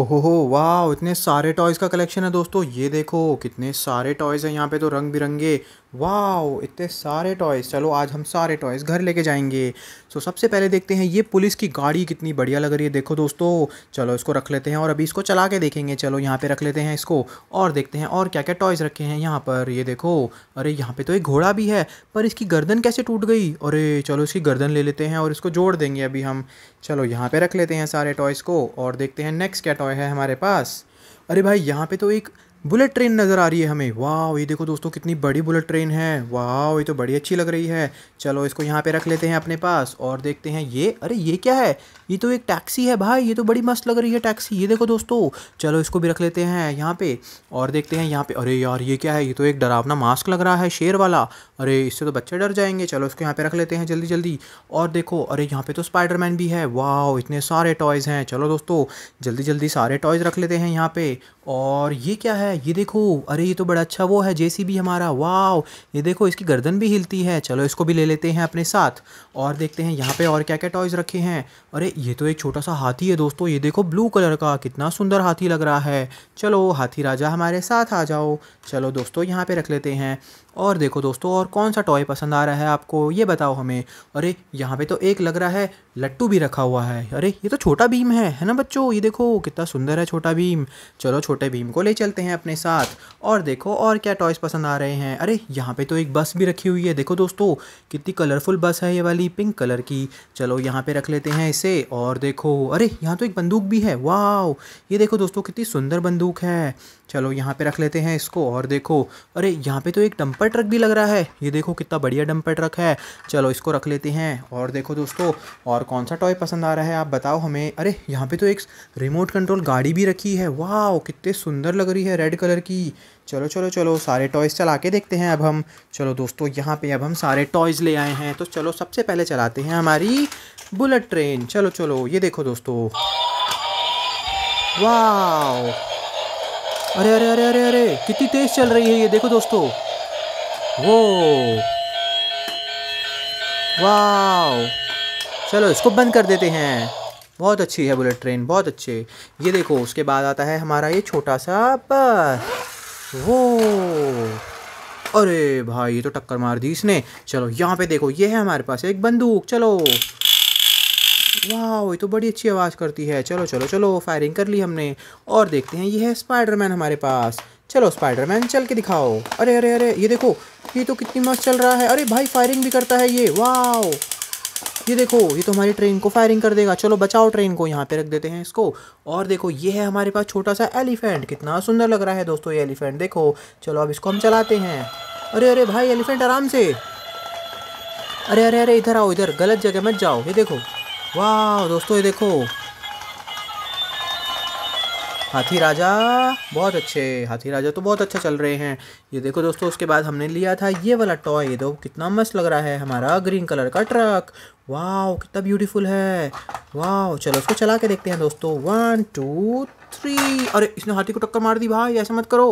ओहो वाह इतने सारे टॉयज़ का कलेक्शन है दोस्तों ये देखो कितने सारे टॉयज़ हैं यहाँ पे तो रंग बिरंगे वाह इतने सारे टॉयज़ चलो आज हम सारे टॉयज़ घर लेके जाएंगे सो सबसे पहले देखते हैं ये पुलिस की गाड़ी कितनी बढ़िया लग रही है देखो दोस्तों चलो इसको रख लेते हैं और अभी इसको चला के देखेंगे चलो यहाँ पे रख लेते हैं इसको और देखते हैं और क्या क्या टॉयज़ रखे हैं यहाँ पर ये देखो अरे यहाँ पर तो एक घोड़ा भी है पर इसकी गर्दन कैसे टूट गई अरे चलो इसकी गर्दन ले लेते हैं और इसको जोड़ देंगे अभी हम चलो यहाँ पर रख लेते हैं सारे टॉयज़ को और देखते हैं नेक्स्ट क्या टॉय है हमारे पास अरे भाई यहाँ पर तो एक बुलेट ट्रेन नज़र आ रही है हमें वाह ये देखो दोस्तों कितनी बड़ी बुलेट ट्रेन है वाह ये तो बड़ी अच्छी लग रही है चलो इसको यहाँ पे रख लेते हैं अपने पास और देखते हैं ये अरे ये क्या है ये तो एक टैक्सी है भाई ये तो बड़ी मस्त लग रही है टैक्सी ये देखो दोस्तों चलो इसको भी रख लेते हैं यहाँ पे और देखते हैं यहाँ पे अरे यार ये क्या है ये तो एक डरावना मास्क लग रहा है शेर वाला अरे इससे तो बच्चे डर जाएंगे चलो इसको यहाँ पे रख लेते हैं जल्दी जल्दी और देखो अरे यहाँ पे तो स्पाइडरमैन भी है वाह इतने सारे टॉयज़ हैं चलो दोस्तों जल्दी जल्दी सारे टॉयज़ रख लेते हैं यहाँ पे और ये क्या है है ये देखो अरे ये तो बड़ा अच्छा वो है जेसीबी हमारा वाव ये देखो इसकी गर्दन भी हिलती है चलो इसको भी ले लेते हैं अपने साथ और देखते हैं यहाँ पे और क्या क्या टॉयज़ रखे हैं अरे ये तो एक छोटा सा हाथी है दोस्तों ये देखो ब्लू कलर का कितना सुंदर हाथी लग रहा है चलो हाथी राजा हमारे साथ आ जाओ चलो दोस्तों यहाँ पे रख लेते हैं और देखो दोस्तों और कौन सा टॉय पसंद आ रहा है आपको ये बताओ हमें अरे यहाँ पे तो एक लग रहा है लट्टू भी रखा हुआ है अरे ये तो छोटा भीम है है ना बच्चों ये देखो कितना सुंदर है छोटा भीम चलो छोटे भीम को ले चलते हैं अपने साथ और देखो और क्या टॉयस पसंद आ रहे हैं अरे यहाँ पर तो एक बस भी रखी हुई है देखो दोस्तों कितनी कलरफुल बस है ये वाली पिंक कलर की चलो यहाँ पर रख लेते हैं इसे और देखो अरे यहाँ तो एक बंदूक भी है वाह ये देखो दोस्तों कितनी सुंदर बंदूक है चलो यहाँ पर रख लेते हैं इसको और देखो अरे यहाँ पर तो एक टम्पर डंपर ट्रक भी लग रहा है ये देखो कितना बढ़िया डंपर ट्रक है चलो इसको रख लेते हैं और देखो दोस्तों और कौन सा टॉय पसंद आ रहा है आप बताओ हमें अरे यहाँ पे तो एक रिमोट कंट्रोल गाड़ी भी रखी है वाह कितने सुंदर लग रही है रेड कलर की चलो चलो चलो सारे टॉयज़ चला के देखते हैं अब हम चलो दोस्तों यहाँ पे अब हम सारे टॉयज़ ले आए हैं तो चलो सबसे पहले चलाते हैं हमारी बुलेट ट्रेन चलो चलो ये देखो दोस्तों वाह अरे अरे अरे अरे अरे कितनी तेज़ चल रही है ये देखो दोस्तों वो वाह चलो इसको बंद कर देते हैं बहुत अच्छी है बुलेट ट्रेन बहुत अच्छे ये देखो उसके बाद आता है हमारा ये छोटा सा पर वो अरे भाई ये तो टक्कर मार दी इसने चलो यहाँ पे देखो ये है हमारे पास एक बंदूक चलो वाह ये तो बड़ी अच्छी आवाज़ करती है चलो चलो चलो फायरिंग कर ली हमने और देखते हैं ये है स्पाइडरमैन हमारे पास चलो स्पाइडरमैन चल के दिखाओ अरे अरे अरे ये देखो ये तो कितनी मस्त चल रहा है अरे भाई फायरिंग भी करता है ये वाह ये देखो ये तो हमारी ट्रेन को फायरिंग कर देगा चलो बचाओ ट्रेन को यहाँ पे रख देते हैं इसको और देखो ये है हमारे पास छोटा सा एलिफेंट कितना सुंदर लग रहा है दोस्तों ये एलिफेंट देखो चलो अब इसको हम चलाते हैं अरे अरे भाई एलिफेंट आराम से अरे अरे अरे इधर आओ इधर गलत जगह मत जाओ ये देखो वाह दोस्तों ये देखो हाथी राजा बहुत अच्छे हाथी राजा तो बहुत अच्छा चल रहे हैं ये देखो दोस्तों उसके बाद हमने लिया था ये वाला टॉय ये दो तो कितना मस्त लग रहा है हमारा ग्रीन कलर का ट्रक वाह कितना ब्यूटीफुल है वाह चलो उसको चला के देखते हैं दोस्तों वन टू थ्री अरे इसने हाथी को टक्कर मार दी भाई ऐसा मत करो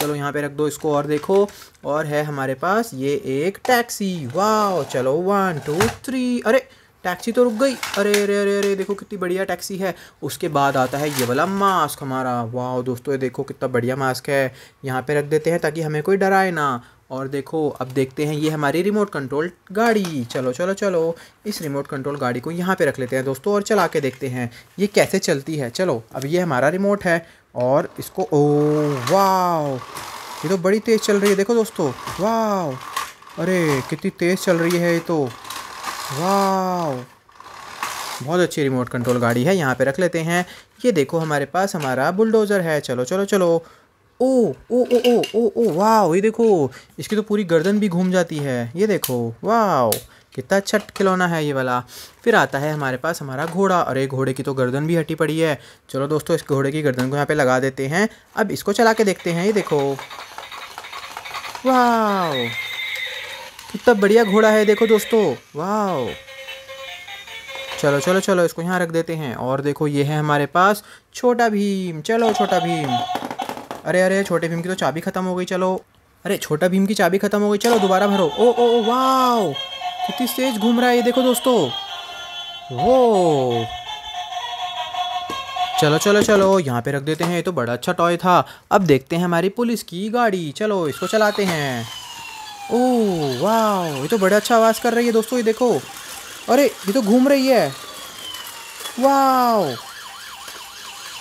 चलो यहाँ पे रख दो इसको और देखो और है हमारे पास ये एक टैक्सी वाह चलो वन टू थ्री अरे टैक्सी तो रुक गई अरे अरे अरे अरे देखो कितनी बढ़िया टैक्सी है उसके बाद आता है ये वाला मास्क हमारा वाह दोस्तों ये देखो कितना बढ़िया मास्क है यहाँ पे रख देते हैं ताकि हमें कोई डराए ना और देखो अब देखते हैं ये हमारी रिमोट कंट्रोल गाड़ी चलो चलो चलो इस रिमोट कंट्रोल गाड़ी को यहाँ पर रख लेते हैं दोस्तों और चला के देखते हैं ये कैसे चलती है चलो अब ये हमारा रिमोट है और इसको ओ वाह ये तो बड़ी तेज़ चल रही है देखो दोस्तों वाह अरे कितनी तेज़ चल रही है ये तो वाह बहुत अच्छी रिमोट कंट्रोल गाड़ी है यहाँ पे रख लेते हैं ये देखो हमारे पास हमारा बुलडोज़र है चलो चलो चलो ओ ओ ओ ओ ओ ओ वाह ये देखो इसकी तो पूरी गर्दन भी घूम जाती है ये देखो वाह कितना अच्छा खिलौना है ये वाला फिर आता है हमारे पास हमारा घोड़ा अरे घोड़े की तो गर्दन भी हटी पड़ी है चलो दोस्तों इस घोड़े की गर्दन को यहाँ पे लगा देते हैं अब इसको चला के देखते हैं ये देखो वाह कितना बढ़िया घोड़ा है देखो दोस्तों वाह चलो चलो चलो इसको यहाँ रख देते हैं और देखो ये है हमारे पास छोटा भीम चलो छोटा भीम अरे अरे छोटे भीम की तो चाबी ख़त्म हो गई चलो अरे छोटा भीम की चाबी ख़त्म हो गई चलो दोबारा भरो ओ ओ ओ वाह कितनी तेज घूम रहा है ये देखो दोस्तों वो चलो चलो चलो यहाँ पे रख देते हैं ये तो बड़ा अच्छा टॉय था अब देखते हैं हमारी पुलिस की गाड़ी चलो इसको चलाते हैं ओह वाह ये तो बड़ा अच्छा आवाज़ कर रही है दोस्तों ये देखो अरे ये तो घूम रही है वाह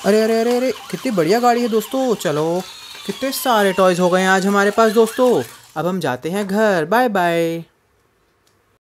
अरे अरे अरे अरे कितनी बढ़िया गाड़ी है दोस्तों चलो कितने सारे टॉयज़ हो गए हैं आज हमारे पास दोस्तों अब हम जाते हैं घर बाय बाय